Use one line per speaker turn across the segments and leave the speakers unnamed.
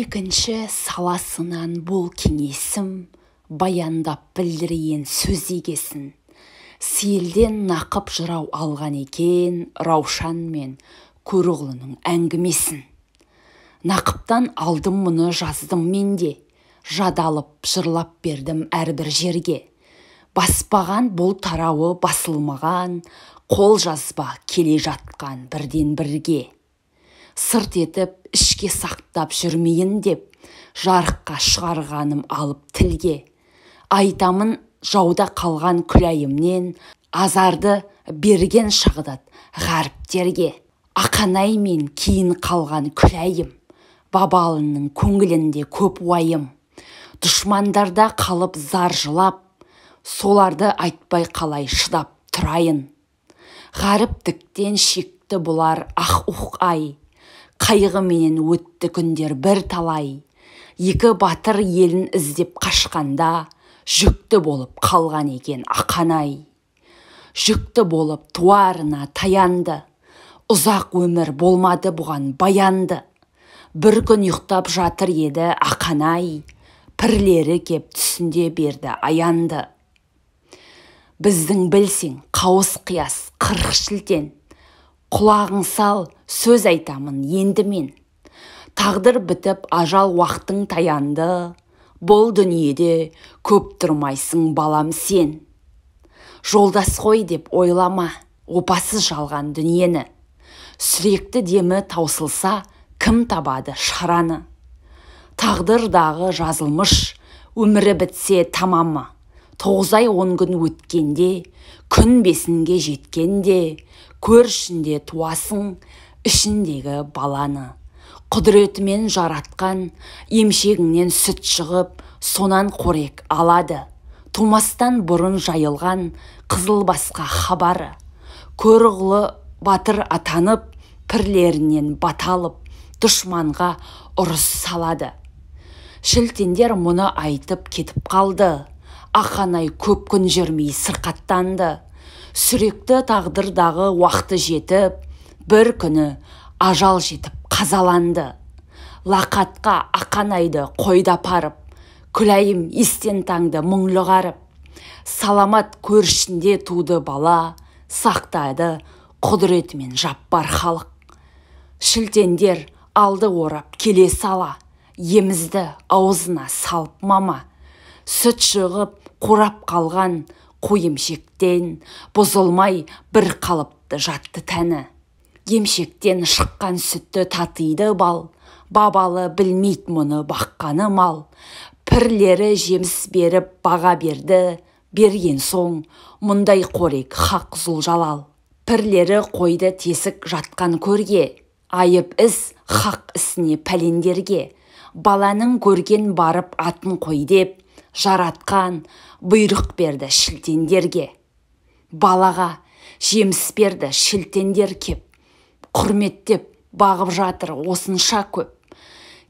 екінші саласынан бұл кеңесім баяндап білдірейін сөз егесін сейілден нақып жырау алған екен раушан мен көріғылының әңгімесін нақыптан алдым мұны жаздым мен де жадалып жырлап бердім әрбір жерге баспаған бұл тарауы басылмаған қол жазба келе жатқан бірден бірге сырт етіп ішке сақтап жүрмейін деп жарыққа шығарғаным алып тілге айтамын жауда қалған күләйімнен азарды берген шағдат ғаріптерге ақанай мен кейін қалған күләйім бабалының көңілінде көп уайым дұшмандарда қалып зар жылап соларды айтпай қалай шыдап тұрайын ғаріптіктен шекті бұлар ах ух ай қайғыменен өтті күндер бір талай екі батыр елін іздеп қашқанда жүкті болып қалған екен ақанай жүкті болып туарына таянды ұзақ өмір болмады бұған баянды бір күн ұйықтап жатыр еді ақанай пірлері кеп түсінде берді аянды біздің білсең қауыс қияс қырық шілтен құлағың сал сөз айтамын енді мен тағдыр бітіп ажал уақытың таянды бұл дүниеде көп тұрмайсың балам сен жолдас қой деп ойлама опасыз жалған дүниені сүректі демі таусылса кім табады шараны тағдырдағы жазылмыш өмірі бітсе тамамы тоғыз ай он күн өткенде күн бесінге жеткенде көр ішінде туасың ішіндегі баланы құдіретімен жаратқан емшегіңнен сүт шығып сонан қорек алады тумастан бұрын жайылған қызыл басқа хабары ғылы батыр атанып пірлерінен баталып, дұшманға ұрыс салады шілтендер мұны айтып кетіп қалды ақанай көп күн жүрмей сырқаттанды сүректі тағдырдағы уақыты жетіп бір күні ажал жетіп қазаланды лақатқа ақанайды қойда апарып күләйім естен таңды мұңлы қарып саламат көршінде туды бала сақтады құдіретімен жаппар халық шілтендер алды орап келе сала емізді аузына салып мама сүт шығып қурап қалған қой емшектен бұзылмай бір қалыпты жатты тәні емшектен шыққан сүтті татиды бал бабалы білмейт мұны баққаны мал пірлері жеміс беріп баға берді берген соң мұндай қорек хақ зұл жалал. пірлері қойды тесік жатқан көрге айып іс хақ ісіне пәлендерге баланың көрген барып атын қой деп жаратқан бұйрық берді шілтендерге балаға жеміс берді шілтендер кеп құрметтеп бағып жатыр осынша көп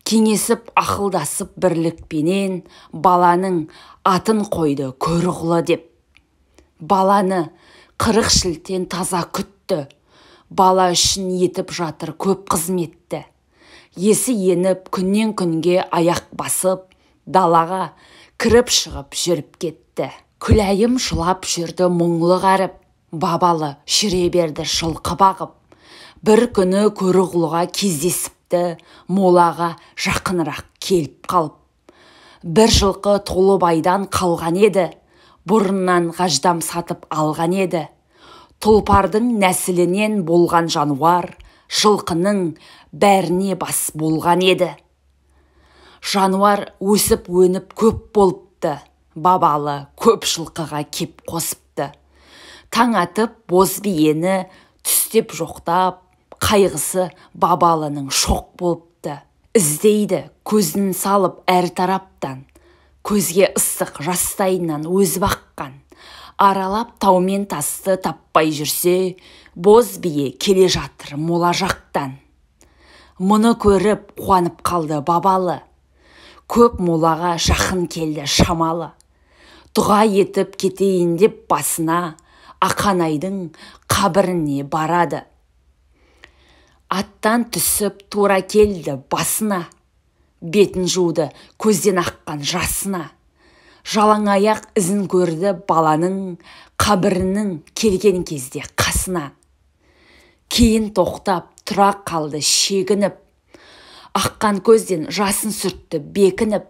кеңесіп ақылдасып бірлікпенен баланың атын қойды көріғылы деп баланы қырық шілтен таза күтті бала үшін етіп жатыр көп қызметті есі еніп күннен күнге аяқ басып далаға кіріп шығып жүріп кетті күләйім жылап жүрді мұңлы қарып, бабалы жүре берді жылқы бағып бір күні көріғұлға кездесіпті молаға жақынырақ келіп қалып бір жылқы толыбайдан қалған еді бұрыннан ғаждам сатып алған еді тұлпардың нәсілінен болған жануар жылқының бәріне бас болған еді жануар өсіп өніп көп болыпты бабалы көп жылқыға кеп қосыпты таң атып боз биені түстеп жоқтап қайғысы бабалының шоқ болыпты іздейді көзін салып әр тараптан көзге ыстық жастайынан өзі баққан аралап тау мен тасты таппай жүрсе боз бие келе жатыр мола жақтан мұны көріп қуанып қалды бабалы көп молаға жақын келді шамалы дұға етіп кетейін деп басына ақанайдың қабіріне барады аттан түсіп тура келді басына бетін жуды көзден аққан жасына жалаң аяқ ізін көрді баланың қабірінің келген кезде қасына кейін тоқтап тұра қалды шегініп аққан көзден жасын сүртті бекініп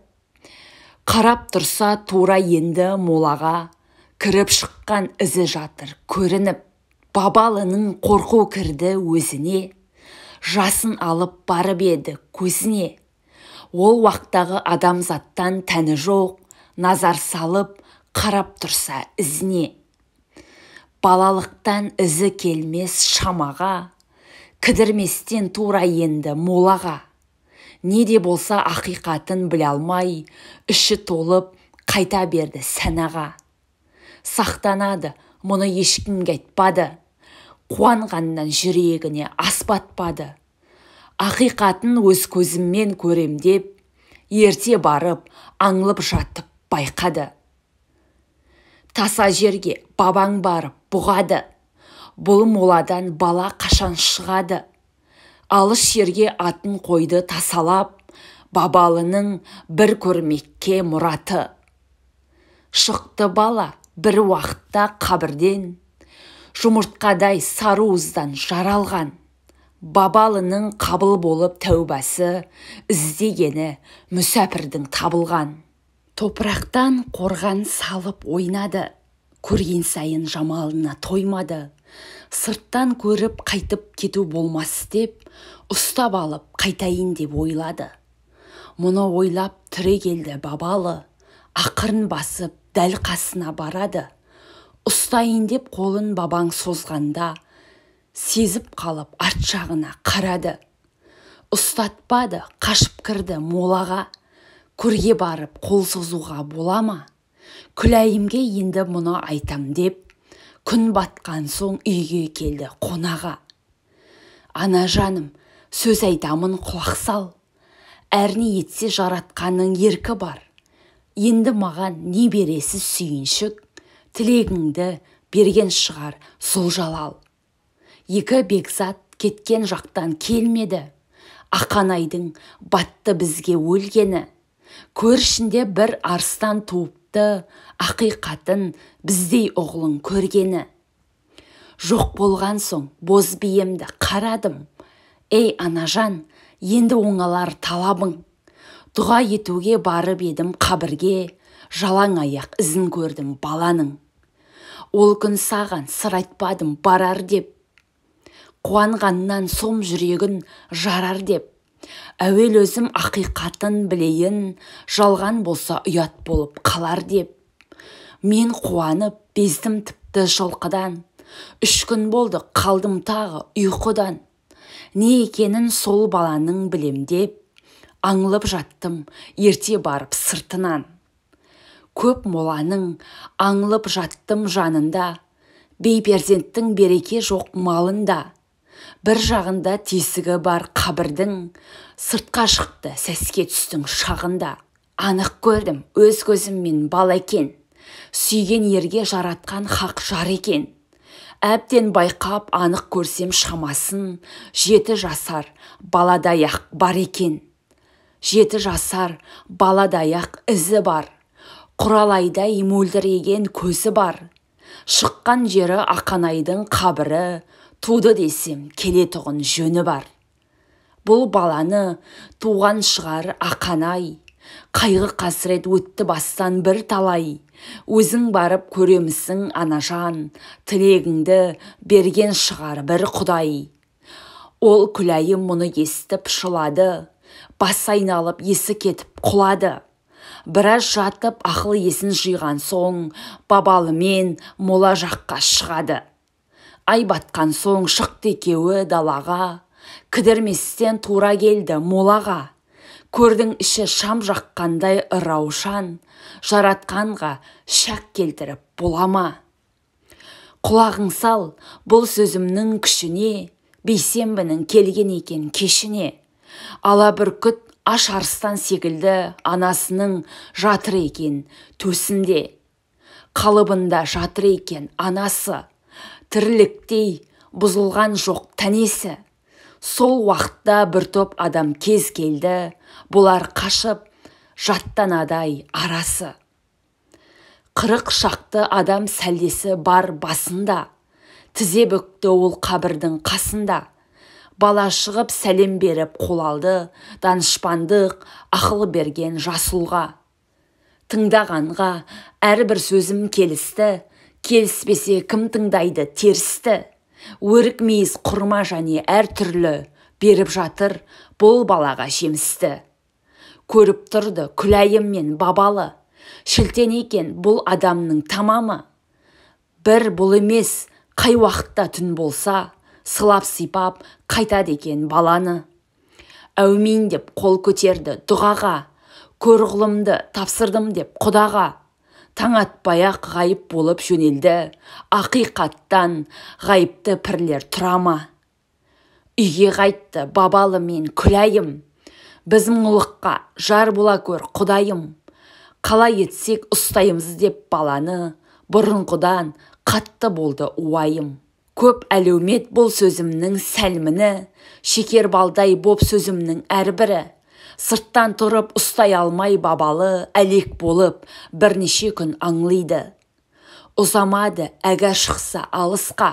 қарап тұрса тура енді молаға кіріп шыққан ізі жатыр көрініп бабалының қорқу кірді өзіне жасын алып барып еді көзіне ол уақтағы адамзаттан тәні жоқ назар салып қарап тұрса ізіне балалықтан ізі келмес шамаға кідірместен тура енді молаға не де болса ақиқатын біле алмай іші толып қайта берді сәнаға сақтанады мұны ешкімге айтпады қуанғаннан жүрегіне ас батпады ақиқатын өз көзіммен көрем деп ерте барып аңлып жатып байқады таса жерге бабаң барып бұғады бұл моладан бала қашан шығады алыс жерге атын қойды тасалап бабалының бір көрмекке мұраты шықты бала бір уақытта қабірден жұмыртқадай сары уыздан жаралған бабалының қабыл болып тәубасы іздегені мүсәпірдің табылған топырақтан қорған салып ойнады көрген сайын жамалына тоймады сырттан көріп қайтып кету болмас деп ұстап алып қайтайын деп ойлады мұны ойлап түрегелді бабалы ақырын басып дәл қасына барады ұстайын деп қолын бабаң созғанда сезіп қалып арт жағына қарады ұстатпады қашып кірді молаға көрге барып қол созуға бола ма күләйімге енді мұны айтам деп күн батқан соң үйге келді қонаға ана жаным сөз айтамын құлақ сал әрне етсе жаратқанның еркі бар енді маған не бересіз сүйіншік тілегіңді берген шығар сол жалал. екі бекзат кеткен жақтан келмеді ақанайдың батты бізге өлгені Көршінде бір арстан туып шындықты ақиқатын біздей оғлың көргені жоқ болған соң боз биемді қарадым ей анажан енді оңалар талабың дұға етуге барып едім қабірге жалаң аяқ ізін көрдім баланың ол күн саған сыр айтпадым барар деп қуанғаннан сом жүрегін жарар деп Әуел өзім ақиқатын білейін жалған болса ұят болып қалар деп мен қуанып бездім тіпті жылқыдан үш күн болды қалдым тағы ұйқыдан не екенін сол баланың білем деп аңылып жаттым ерте барып сыртынан көп моланың аңылып жаттым жанында бейперзенттің береке жоқ малында бір жағында тесігі бар қабірдің сыртқа шықты сәске түстің шағында анық көрдім өз көзіммен бала екен сүйген ерге жаратқан хақ жар екен әбден байқап анық көрсем шамасын жеті жасар баладай ақ бар екен жеті жасар баладай ақ ізі бар құралайдай мөлдіреген көзі бар шыққан жері ақанайдың қабірі туды десем тұғын жөні бар бұл баланы туған шығар ақанай қайғы қасірет өтті бастан бір талай өзің барып көремісің анажан тілегіңді берген шығар бір құдай ол күләйім мұны естіп шылады бас айналып есі кетіп құлады біраз жатып ақыл есін жиған соң бабалымен мола жаққа шығады ай батқан соң шықты екеуі далаға кідірместен тура келді молаға көрдің іші шам жаққандай ыраушан жаратқанға шәк келтіріп болама. құлағың сал бұл сөзімнің күшіне бейсенбінің келген екен кешіне ала бүркіт аш арыстан секілді анасының жатыр екен төсінде қалыбында жатыр екен анасы тірліктей бұзылған жоқ тәнесі сол уақытта бір топ адам кез келді бұлар қашып жаттанадай арасы қырық шақты адам сәлдесі бар басында тізе бүкті ол қабірдің қасында бала шығып сәлем беріп қол алды данышпандық ақыл берген жасылға. тыңдағанға әрбір сөзім келісті келіспесе кім тыңдайды терісті өрік мейіз құрма және әртүрлі беріп жатыр бұл балаға жемісті көріп тұрды күләйім мен бабалы шілтен екен бұл адамның тамамы бір бұл емес қай уақытта түн болса сылап сипап қайтады екен баланы әумин деп қол көтерді дұғаға көр ғылымды тапсырдым деп құдаға таң атпай ақ ғайып болып жөнелді ақиқаттан ғайыпты пірлер тұра үйге қайтты бабалы мен күләйім біз мұңлыққа жар бола көр құдайым қалай етсек ұстаймыз деп баланы бұрынғыдан қатты болды уайым көп әлеумет бұл сөзімнің сәлміні шекер балдай боп сөзімнің әрбірі сырттан тұрып ұстай алмай бабалы әлек болып бірнеше күн аңлиды ұзамады әгә шықса алысқа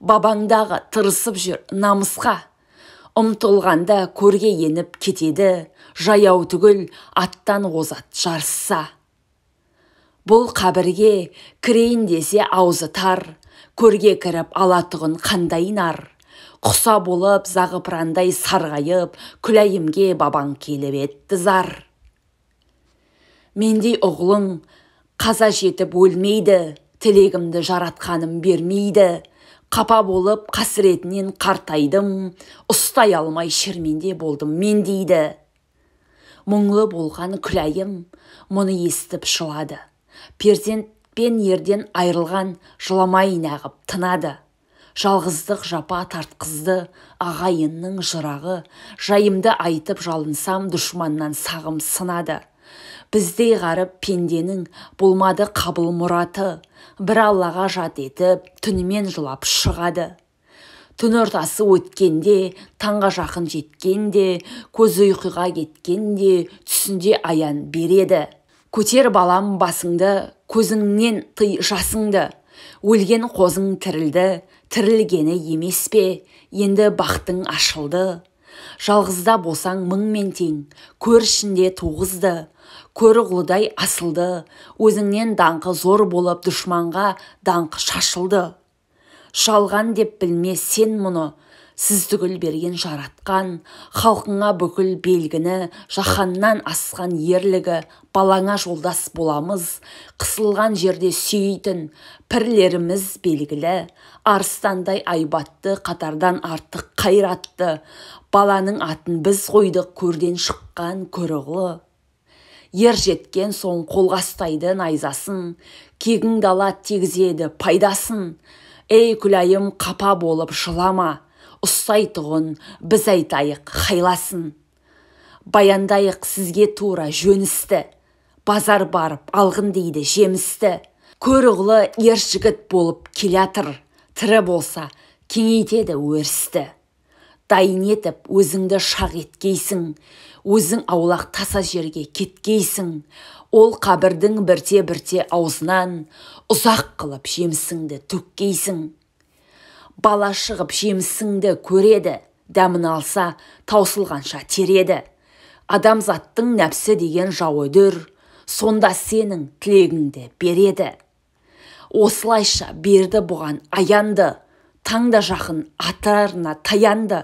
бабаңдағы тырысып жүр намысқа ұмтылғанда көрге еніп кетеді жаяу түгіл аттан озат жарысса бұл қабірге кірейін десе аузы тар көрге кіріп алатығын қандай нар құса болып зағыпырандай сарғайып күләйімге бабаң келіп етті зар мендей ұғылың қаза жетіп өлмейді тілегімді жаратқаным бермейді қапа болып қасіретінен қартайдым ұстай алмай шерменде болдым мен дейді мұңлы болған күләйім мұны естіп жылады перзентпен ерден айрылған жыламай нағып тынады жалғыздық жапа тартқызды ағайынның жырағы жайымды айтып жалынсам дұшманнан сағым сынады біздей ғарып пенденің болмады қабыл мұраты бір аллаға жат етіп түнімен жылап шығады түн ортасы өткенде таңға жақын жеткенде көзі ұйқыға кеткенде түсінде аян береді көтер балам басыңды көзіңнен тый жасыңды өлген қозың тірілді тірілгені емес пе енді бақтың ашылды жалғызда болсаң мыңмен тең көр ішінде Көр ғұлыдай асылды өзіңнен даңқы зор болып дұшманға даңқы шашылды жалған деп білме сен мұны сіз түгіл берген жаратқан халқыңа бүкіл белгіні жаһаннан асқан ерлігі балаңа жолдас боламыз қысылған жерде сүйейтін пірлеріміз белгілі арыстандай айбатты қатардан артық қайратты баланың атын біз қойдық көрден шыққан көрұғлы ер жеткен соң қолға найзасын кегің дала тегізеді пайдасын ей күләйім қапа болып жылама ұстайтұғын біз айтайық хайласын баяндайық сізге тура жөністі базар барып алғын дейді жемісті көріғылы ер жігіт болып келатыр тірі болса кеңейтеді өрісті дайын етіп өзіңді шақ еткейсің өзің аулақ таса жерге кеткейсің ол қабірдің бірте бірте аузынан ұзақ қылып жемісіңді төккейсің бала шығып жемісіңді көреді дәмін алса таусылғанша тереді адамзаттың нәпсі деген өдір, сонда сенің тілегіңді береді осылайша берді бұған аянды таңда жақын атарына таянды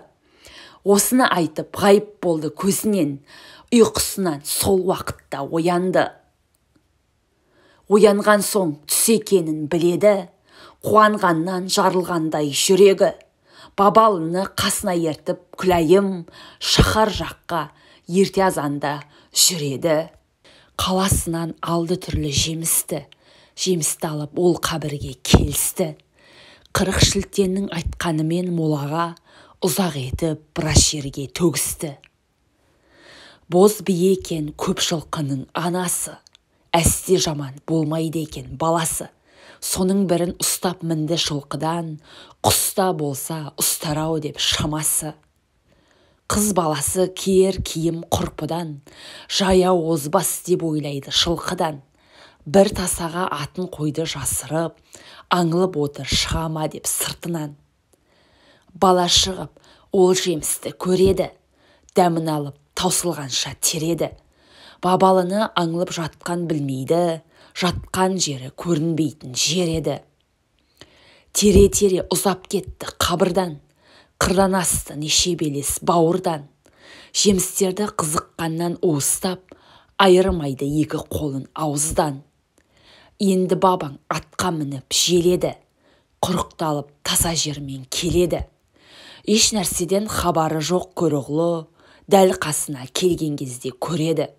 осыны айтып ғайып болды көзінен ұйқысынан сол уақытта оянды оянған соң түс екенін біледі қуанғаннан жарылғандай жүрегі бабалыны қасына ертіп күләйім шаһар жаққа ерте азанда жүреді қаласынан алды түрлі жемісті жемісті алып ол қабірге келісті қырық шілтеннің айтқанымен молаға ұзақ етіп біраз жерге төгісті боз бие екен көп жылқының анасы әсте жаман болмайды екен баласы соның бірін ұстап мінді жылқыдан құста болса ұстарау деп шамасы қыз баласы киер киім құрпыдан жаяу озбас деп ойлайды шылқыдан, бір тасаға атын қойды жасырып аңылып отыр шығама деп сыртынан бала шығып ол жемісті көреді дәмін алып таусылғанша тереді бабалыны аңлып жатқан білмейді жатқан жері көрінбейтін жер еді тере тере ұзап кетті қабырдан қырдан асты неше белес бауырдан жемістерді қызыққаннан уыстап айырмайды екі қолын ауыздан енді бабаң атқа мініп желеді құрықталып таса жермен келеді еш нәрседен хабары жоқ көрұғлы дәл қасына келген кезде көреді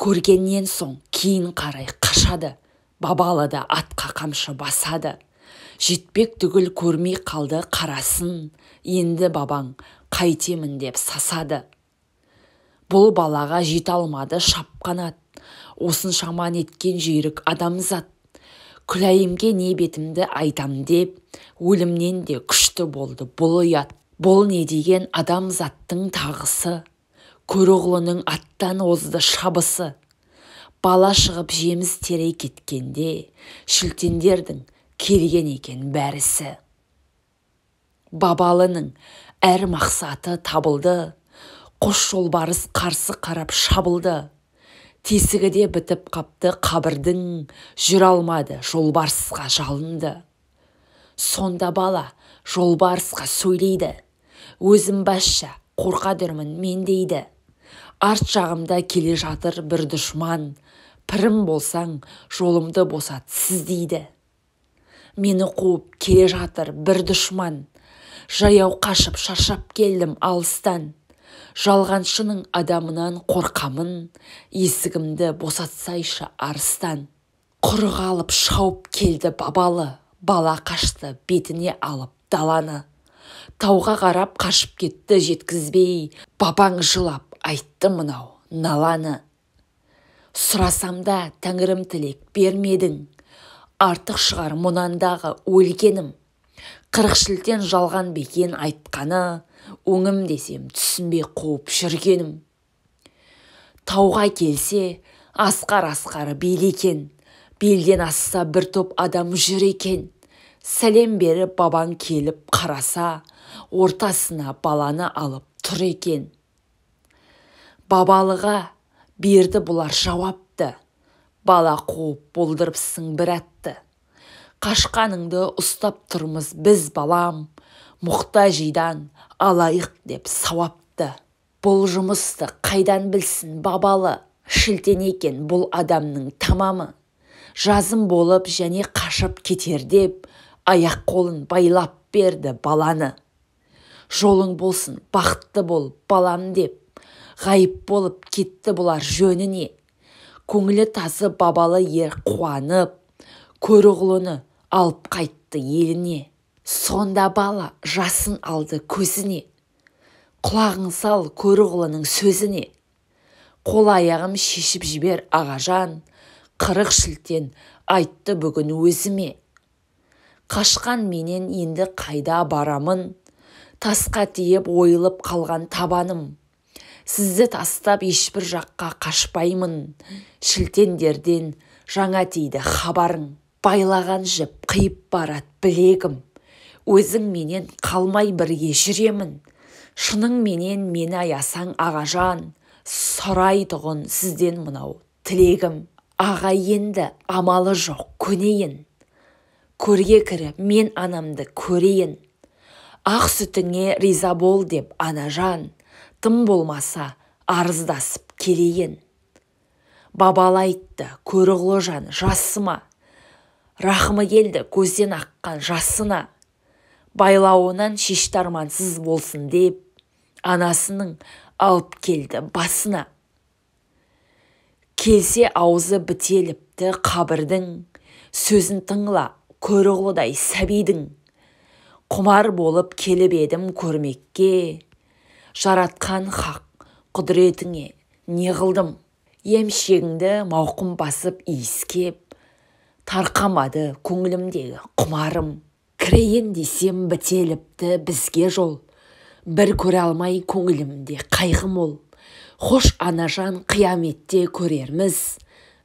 көргеннен соң кейін қарай қашады бабалыда атқа қамшы басады жетпек түгіл көрмей қалды қарасын енді бабаң қайтемін деп сасады бұл балаға жете алмады шапқанат, Осын шаман еткен жүйрік адамзат күләйімге не бетімді айтам деп өлімнен де күшті болды бұл ұят бұл не деген адамзаттың тағысы көрұғылының аттан озды шабысы бала шығып жеміз терей кеткенде шілтендердің келген екен бәрісі бабалының әр мақсаты табылды қос жолбарыс қарсы қарап шабылды тесігі де бітіп қапты қабірдің жүре алмады жолбарысқа жалынды сонда бала жолбарысқа сөйлейді өзім басшы қорқа дүрмін мен дейді арт жағымда келе жатыр бір дұшман пірім болсаң жолымды сіз дейді мені қуып келе жатыр бір дұшман жаяу қашып шаршап келдім алыстан жалғаншының адамынан қорқамын есігімді босатсайшы арыстан құрық қалып шауып келді бабалы бала қашты бетіне алып даланы тауға қарап қашып кетті жеткізбей бабаң жылап айтты мынау наланы сұрасам да тәңірім тілек бермедің артық шығар мұнандағы өлгенім қырық шілтен жалған бекен айтқаны өңім десем түсінбей қуып жүргенім тауға келсе асқар асқар бел екен белден асса бір топ адам жүр екен сәлем беріп бабаң келіп қараса ортасына баланы алып тұр екен бабалыға берді бұлар жауапты бала қуып болдырыпсың бір атты қашқаныңды ұстап тұрмыз біз балам мұқтажидан алайық деп сауапты бұл жұмысты қайдан білсін бабалы шілтен екен бұл адамның тамамы жазым болып және қашып кетер деп аяқ қолын байлап берді баланы жолың болсын бақытты бол балам деп ғайып болып кетті бұлар жөніне, көңілі тазы бабалы ер қуанып көріғұлыны алып қайтты еліне сонда бала жасын алды көзіне құлағың сал көрұғылының сөзіне қол аяғым шешіп жібер ағажан қырық шілтен айтты бүгін өзіме қашқан менен енді қайда барамын тасқа тиіп ойылып қалған табаным сізді тастап ешбір жаққа қашпаймын шілтендерден жаңа тиді хабарың байлаған жіп қиып барат білегім өзің менен қалмай бірге жүремін шының менен мені аясаң ағажан сұрайтұғын сізден мынау тілегім аға енді амалы жоқ көнейін көрге кіріп мен анамды көрейін ақ сүтіңе риза бол деп анажан тым болмаса арыздасып келейін бабалы айтты жан жасыма рахымы келді көзден аққан жасына байлауынан шештармансыз болсын деп анасының алып келді басына келсе аузы бітеліпті қабірдің сөзін тыңла көріғұлыдай сәбидің құмар болып келіп едім көрмекке жаратқан хақ құдіретіңе не қылдым емшегіңді мауқым басып иіскеп тарқамады көңілімдегі құмарым кірейін десем бітеліпті бізге жол бір көре алмай көңілімде қайғы мол хош анажан қияметте көрерміз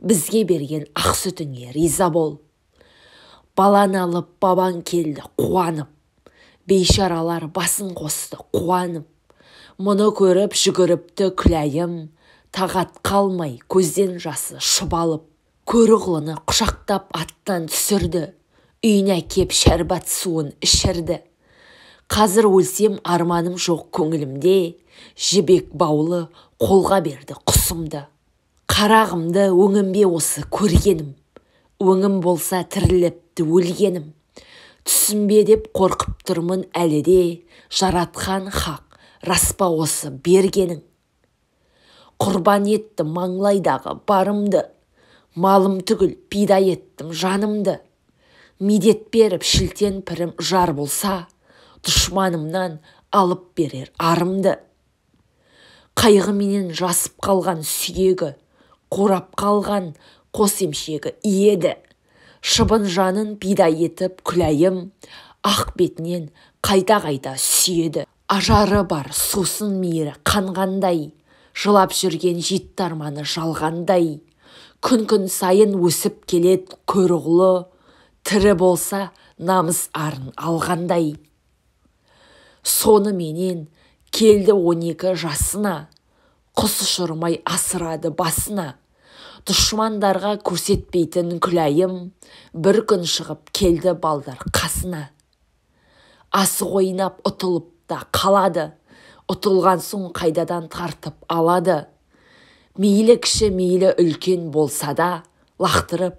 бізге берген ақ сүтіңе риза бол баланы алып бабаң келді қуанып бейшаралар басын қосты қуанып мұны көріп жүгіріпті күләйім тағат қалмай көзден жасы шұбалып құлыны құшақтап аттан түсірді үйіне әкеп шәрбат суын ішірді қазір өлсем арманым жоқ көңілімде жібек баулы қолға берді құсымды қарағымды өңімбе осы көргенім өңім болса тіріліпті өлгенім түсінбе деп қорқып тұрмын әлі де жаратқан хақ рас па осы бергенің құрбан еттім маңлайдағы барымды малым түгіл пида еттім жанымды медет беріп шілтен пірім жар болса дұшманымнан алып берер арымды менен жасып қалған сүйегі қорап қалған қос емшегі иеді шыбын жанын бидай етіп күләйім ақ бетінен қайта қайта сүйеді ажары бар сусын мейірі қанғандай жылап жүрген жетті арманы жалғандай күн күн сайын өсіп келет ғұлы, тірі болса намыс арын алғандай Соны менен, келді он екі жасына құс ұшырмай асырады басына дұшмандарға көрсетпейтін күләйім бір күн шығып келді балдар қасына асық ойнап ұтылып да қалады ұтылған соң қайдадан тартып алады мейлі кіші мейлі үлкен болса да лақтырып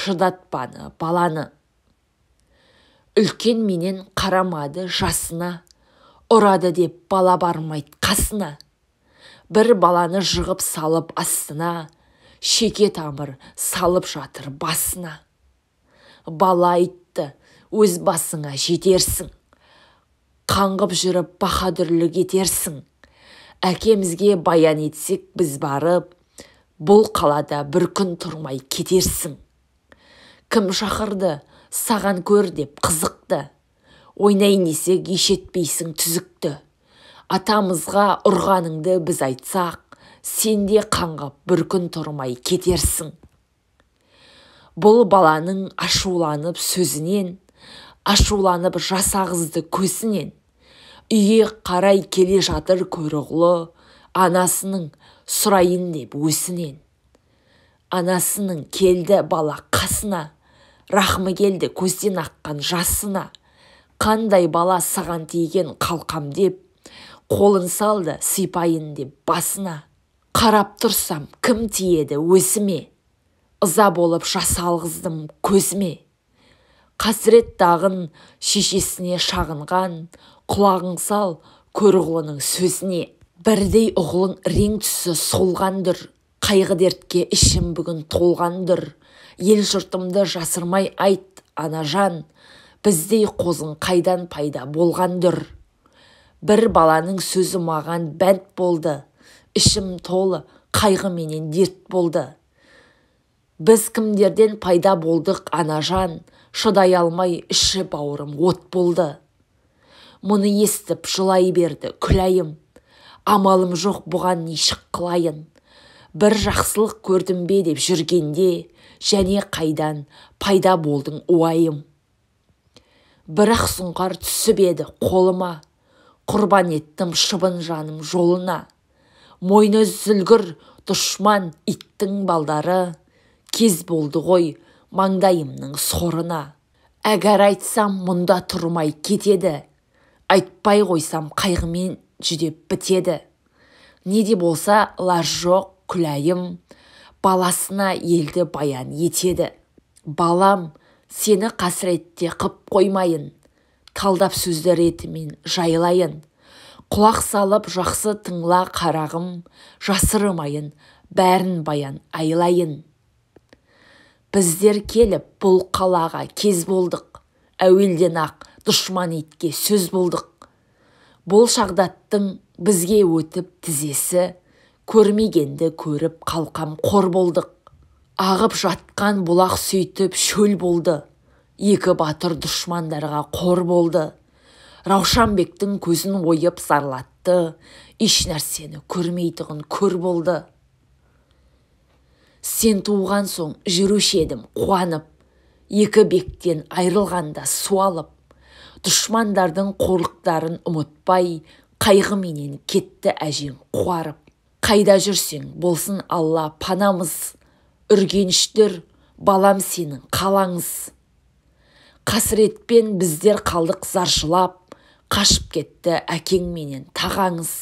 шыдатпаны баланы үлкен менен қарамады жасына ұрады деп бала бармайды қасына бір баланы жығып салып астына шеке тамыр салып жатыр басына бала айтты өз басыңа жетерсің қаңғып жүріп баһадүрлік етерсің әкемізге баян етсек біз барып бұл қалада бір күн тұрмай кетерсің кім шақырды саған көр деп қызықты ойнайын десек ешетпейсің түзікті атамызға ұрғаныңды біз айтсақ сенде де қаңғып бір күн тұрмай кетерсің бұл баланың ашуланып сөзінен ашуланып жасағызды көзінен үйге қарай келе жатыр көріғылы, анасының сұрайын деп өсінен анасының келді бала қасына рахмы келді көзден аққан жасына қандай бала саған тиген қалқам деп қолын салды сипайын деп басына қарап тұрсам кім тиеді өзіме ұза болып жас алғыздым көзіме қасірет дағын шешесіне шағынған құлағың сал көрұғылының сөзіне бірдей ұғылың рең түсі солғандыр, қайғы дертке ішім бүгін толғандыр, ел жұртымды жасырмай айт анажан біздей қозың қайдан пайда болғандыр. бір баланың сөзі маған бәнт болды ішім толы қайғы менен дерт болды біз кімдерден пайда болдық анажан шыдай алмай іші бауырым от болды мұны естіп жылай берді күләйім амалым жоқ бұған нешік қылайын бір жақсылық көрдім бе деп жүргенде және қайдан пайда болдың уайым бірақ сұңқар түсіп еді қолыма құрбан еттім шыбын жаным жолына мойны үзілгір дұшман иттің балдары кез болды ғой маңдайымның сорына әгәр айтсам мұнда тұрмай кетеді айтпай қойсам қайғымен жүдеп бітеді не де болса лаж жоқ күләйім баласына елді баян етеді балам сені қасіретте қып қоймайын талдап сөзді ретімен жайлайын құлақ салып жақсы тыңла қарағым жасырмайын бәрін баян айлайын біздер келіп бұл қалаға кез болдық әуелден ақ дұшман итке сөз болдық бұл шағдаттың бізге өтіп тізесі көрмегенді көріп қалқам қор болдық ағып жатқан бұлақ сөйтіп шөл болды екі батыр дұшмандарға қор болды раушанбектің көзін ойып зарлатты еш нәрсені көрмейтұғын көр болды сен туған соң жүруші едім қуанып екі бектен айрылғанда суалып дұшмандардың қорлықтарын ұмытпай қайғыменен кетті әжең қуарып қайда жүрсең болсын алла панамыз үргеніштер балам сенің қалаңыз қасіретпен біздер қалдық заршылап қашып кетті менен тағаңыз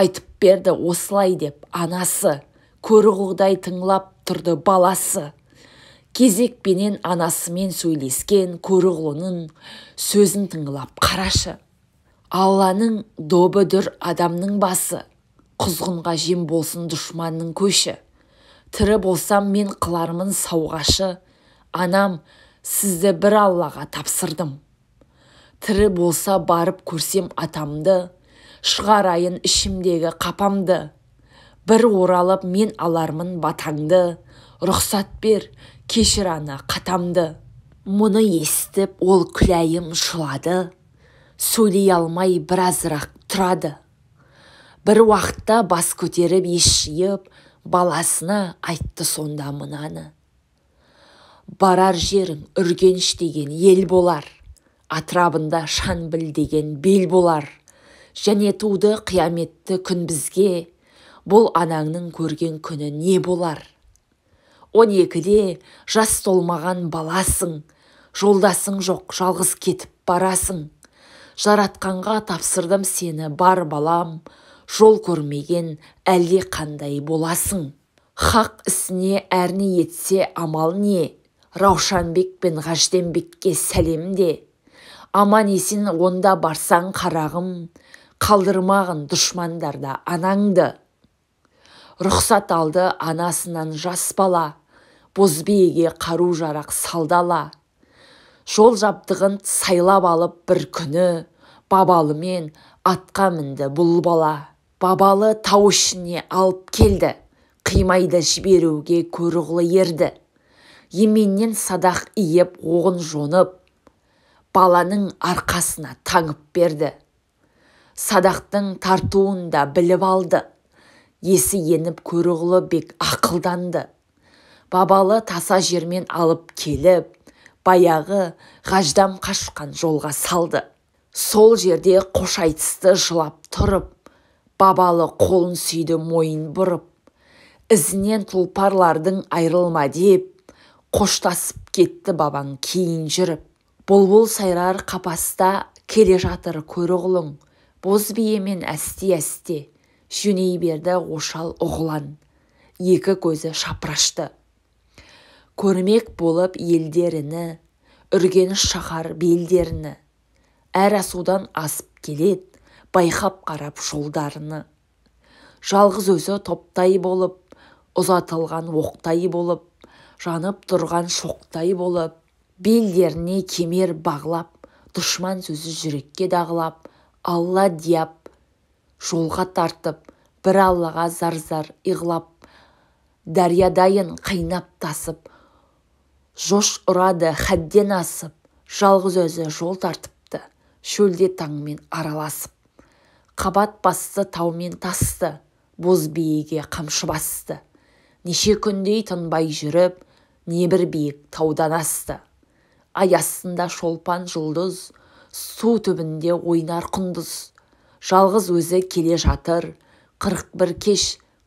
айтып берді осылай деп анасы құғдай тыңлап тұрды баласы кезекпенен анасымен сөйлескен құлының сөзін тыңлап қарашы алланың добы дүр адамның басы құзғынға жем болсын дұшманның көші тірі болсам мен қылармын сауғашы анам сізді бір аллаға тапсырдым тірі болса барып көрсем атамды шығарайын ішімдегі қапамды бір оралып мен алармын батаңды рұқсат бер кешір ана қатамды мұны естіп ол күләйім шылады, сөйлей алмай біразырақ тұрады бір уақытта бас көтеріп ес жиып баласына айтты сонда мынаны барар жерің үргеніш деген ел болар атырабында шан деген бел болар және туды қияметті күн бізге бұл анаңның көрген күні не болар он екіде жас толмаған баласың жолдасың жоқ жалғыз кетіп барасың жаратқанға тапсырдым сені бар балам жол көрмеген әлде қандай боласың хақ ісіне әрне етсе амал не раушанбек пен ғажденбекке сәлем де аман есен онда барсаң қарағым қалдырмағын дұшмандарда анаңды рұқсат алды анасынан жас бала қару жарақ салдала жол жаптығын сайлап алып бір күні бабалымен атқа мінді бұл бала бабалы тау ішіне алып келді қимайды жіберуге көріғылы ерді еменнен садақ иіп оғын жонып баланың арқасына таңып берді садақтың тартуын да біліп алды есі еніп көріғылы бек ақылданды бабалы таса жермен алып келіп баяғы ғаждам қашқан жолға салды сол жерде қош айтысты жылап тұрып бабалы қолын сүйді мойын бұрып ізінен тұлпарлардың айрылма деп қоштасып кетті бабаң кейін жүріп бұлбұл сайрар қапаста келе жатыр көріғұлың боз мен әсте әсте жөней берді ошал оғлан екі көзі шапырашты көрмек болып елдеріні үрген шаһар белдеріні әр асудан асып келет, байқап қарап жолдарыны жалғыз өзі топтай болып ұзатылған оқтай болып жанып тұрған шоқтай болып белдеріне кемер бағлап дұшман сөзі жүрекке дағылап алла дияп, жолға тартып бір аллаға зар-зар иғлап дариядайын қайнап тасып жош ұрады хәдден асып жалғыз өзі жол тартыпты шөлде таңмен араласып қабат басты таумен тасты боз биеге қамшы басты неше күндей тынбай жүріп небір биік таудан асты ай астында шолпан жұлдыз су түбінде ойнар құндыз жалғыз өзі келе жатыр қырық бір кеш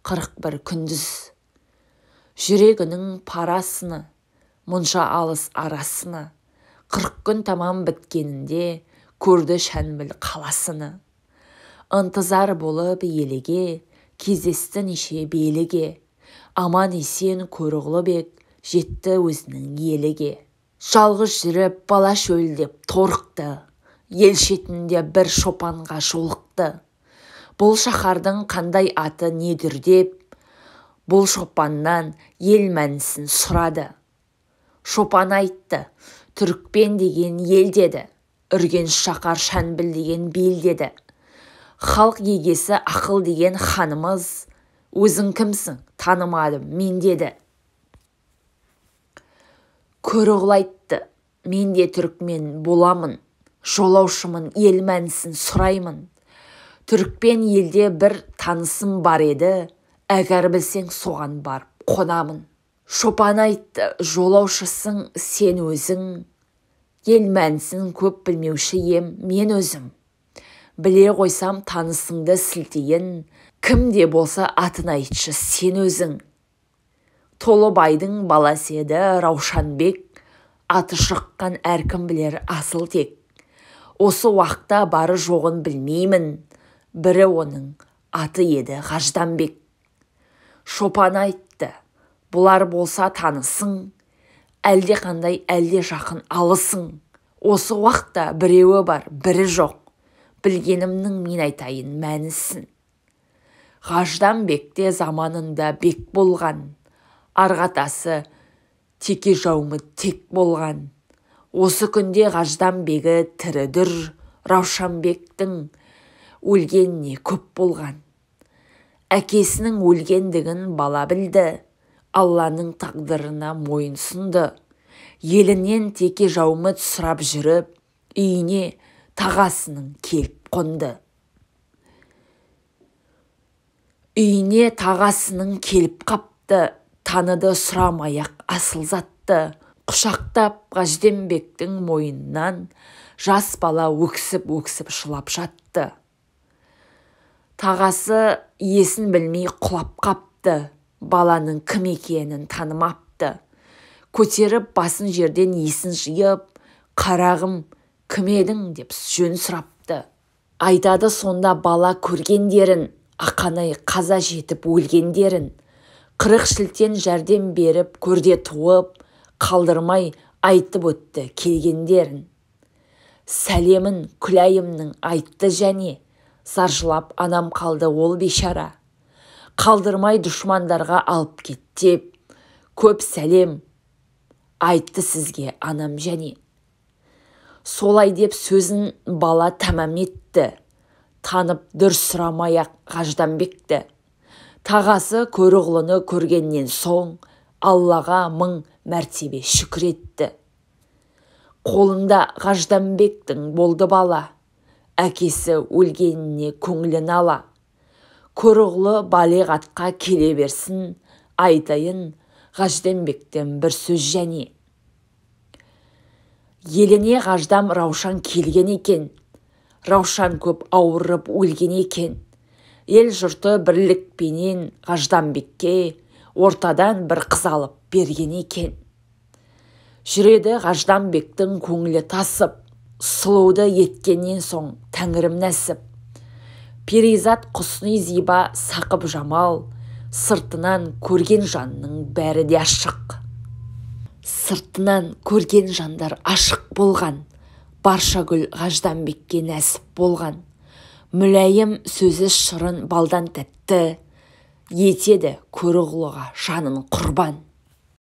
қырық бір күндіз жүрегінің парасыны мұнша алыс арасыны қырық күн тамам біткенінде көрді шәнбіл қаласыны ынтызар болып елеге кездесті неше беліге аман есен көрұғлы бек жетті өзінің еліге жалғыз жүріп бала шөлдеп торықты ел шетінде бір шопанға жолықты бұл шаһардың қандай аты недір деп бұл шопаннан ел мәнісін сұрады шопан айтты түрікпен деген ел деді Үрген шақар шәнбіл деген бел деді халық егесі ақыл деген ханымыз өзің кімсің танымадым мен деді көрұғыл айтты мен де түрікмен боламын жолаушымын ел мәнісін сұраймын түрікпен елде бір танысым бар еді әгәр білсең соған барып қонамын шопан айтты жолаушысың сен өзің ел мәнісін көп білмеуші ем мен өзім біле қойсам танысыңды сілтейін кім де болса атын айтшы сен өзің толыбайдың баласы еді раушанбек аты шыққан әркім білер асыл тек осы уақытта бары жоғын білмеймін бірі оның аты еді ғажданбек шопан айтты бұлар болса танысың әлде қандай әлде жақын алысың осы уақытта біреуі бар бірі жоқ білгенімнің мен айтайын мәнісін ғажданбекте бекте заманында бек болған арғатасы атасы теке жаумы тек болған осы күнде ғаждан бегі тірі дүр раушанбектің өлгеніне көп болған әкесінің өлгендігін бала білді алланың тағдырына сұнды. елінен теке жаумыт сұрап жүріп үйіне тағасының келіп қонды үйіне тағасының келіп қапты таныды сұрамай ақ асыл затты құшақтап ғажденбектің мойнынан жас бала өксіп өксіп шылап жатты тағасы есін білмей құлап қапты баланың кім екенін танымапты көтеріп басын жерден есін жиып қарағым кім едің деп жөн сұрапты айтады сонда бала көргендерін ақанай қаза жетіп өлгендерін қырық шілтен жәрдем беріп көрде туып қалдырмай айтып өтті келгендерін сәлемін күләйімнің айтты және заржылап анам қалды ол бейшара қалдырмай дұшмандарға алып кеттеп көп сәлем айтты сізге анам және солай деп сөзін бала тәмәм етті танып дүр сұрамай ақ қажданбекті тағасы көріғұлыны көргеннен соң аллаға мың мәртебе шүкір етті қолында ғажданбектің болды бала әкесі өлгеніне көңілін ала көрұғлы балиғатқа келе берсін айтайын ғажданбектен бір сөз және еліне ғаждам раушан келген екен раушан көп ауырып өлген екен ел жұрты бірлікпенен ғажданбекке ортадан бір қыз алып берген екен жүреді ғаждан бектің көңілі тасып сұлуды еткеннен соң тәңірім нәсіп перизат құсни зиба сақып жамал сыртынан көрген жанның бәрі де ашық сыртынан көрген жандар ашық болған Барша гүл ғажданбекке нәсіп болған мүләйім сөзі шырын балдан тәтті етеді көрі жанын құрбан